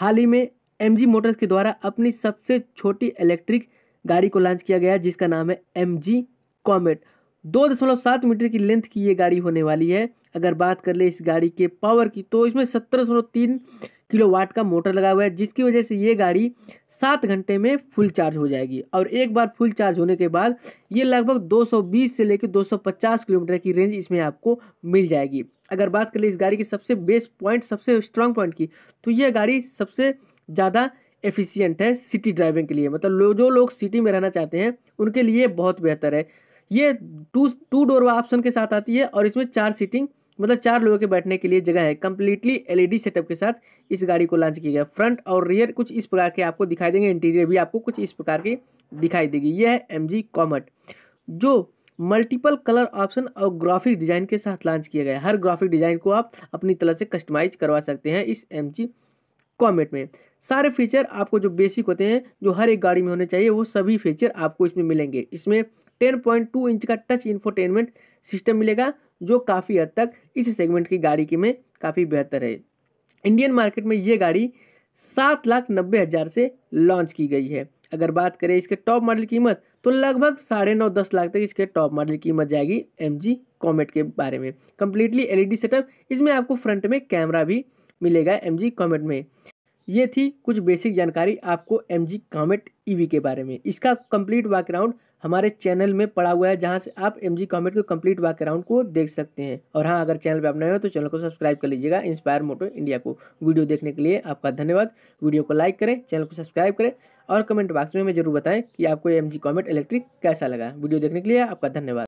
हाल ही में M Motors के द्वारा अपनी सबसे छोटी इलेक्ट्रिक गाड़ी को लॉन्च किया गया जिसका नाम है एम जी कॉमेट दो दशमलव सात मीटर की लेंथ की ये गाड़ी होने वाली है अगर बात कर ले इस गाड़ी के पावर की तो इसमें सत्रह दशमलव तीन किलो वाट का मोटर लगा हुआ है जिसकी वजह से ये गाड़ी सात घंटे में फुल चार्ज हो जाएगी और एक बार फुल चार्ज होने के बाद ये लगभग 220 से लेकर 250 किलोमीटर की रेंज इसमें आपको मिल जाएगी अगर बात कर ले इस गाड़ी की सबसे बेस्ट पॉइंट सबसे स्ट्रांग पॉइंट की तो ये गाड़ी सबसे ज़्यादा एफ़िशियंट है सिटी ड्राइविंग के लिए मतलब लो जो लोग सिटी में रहना चाहते हैं उनके लिए बहुत बेहतर है ये टू टू डोर ऑप्शन के साथ आती है और इसमें चार सीटिंग मतलब चार लोगों के बैठने के लिए जगह है कम्प्लीटली एलईडी सेटअप के साथ इस गाड़ी को लॉन्च किया गया फ्रंट और रियर कुछ इस प्रकार के आपको दिखाई देंगे इंटीरियर भी आपको कुछ इस प्रकार की दिखाई देगी यह है एम जी जो मल्टीपल कलर ऑप्शन और ग्राफिक डिज़ाइन के साथ लॉन्च किया गया हर ग्राफिक डिज़ाइन को आप अपनी तरह से कस्टमाइज करवा सकते हैं इस एम जी कॉमेट में सारे फीचर आपको जो बेसिक होते हैं जो हर एक गाड़ी में होने चाहिए वो सभी फीचर आपको इसमें मिलेंगे इसमें टेन पॉइंट टू इंच का टच इन्फोटेनमेंट सिस्टम मिलेगा जो काफ़ी हद तक इस सेगमेंट की गाड़ी की में काफ़ी बेहतर है इंडियन मार्केट में ये गाड़ी सात लाख नब्बे हज़ार से लॉन्च की गई है अगर बात करें इसके टॉप मॉडल कीमत तो लगभग साढ़े नौ दस लाख तक इसके टॉप मॉडल कीमत जाएगी एम जी कॉमेट के बारे में कम्प्लीटली एल सेटअप इसमें आपको फ्रंट में कैमरा भी मिलेगा एम जी कॉमेट में ये थी कुछ बेसिक जानकारी आपको एम जी कॉमेट ईवी के बारे में इसका कंप्लीट बैकग्राउंड हमारे चैनल में पड़ा हुआ है जहाँ से आप एम जी कॉमेट के कंप्लीट बैकग्राउंड को देख सकते हैं और हाँ अगर चैनल पर आप नए हो तो चैनल को सब्सक्राइब कर लीजिएगा इंस्पायर मोटो इंडिया को वीडियो देखने के लिए आपका धन्यवाद वीडियो को लाइक करें चैनल को सब्सक्राइब करें और कमेंट बॉक्स में हमें जरूर बताएं कि आपको एम जी कॉमेट इलेक्ट्रिक कैसा लगा वीडियो देखने के लिए आपका धन्यवाद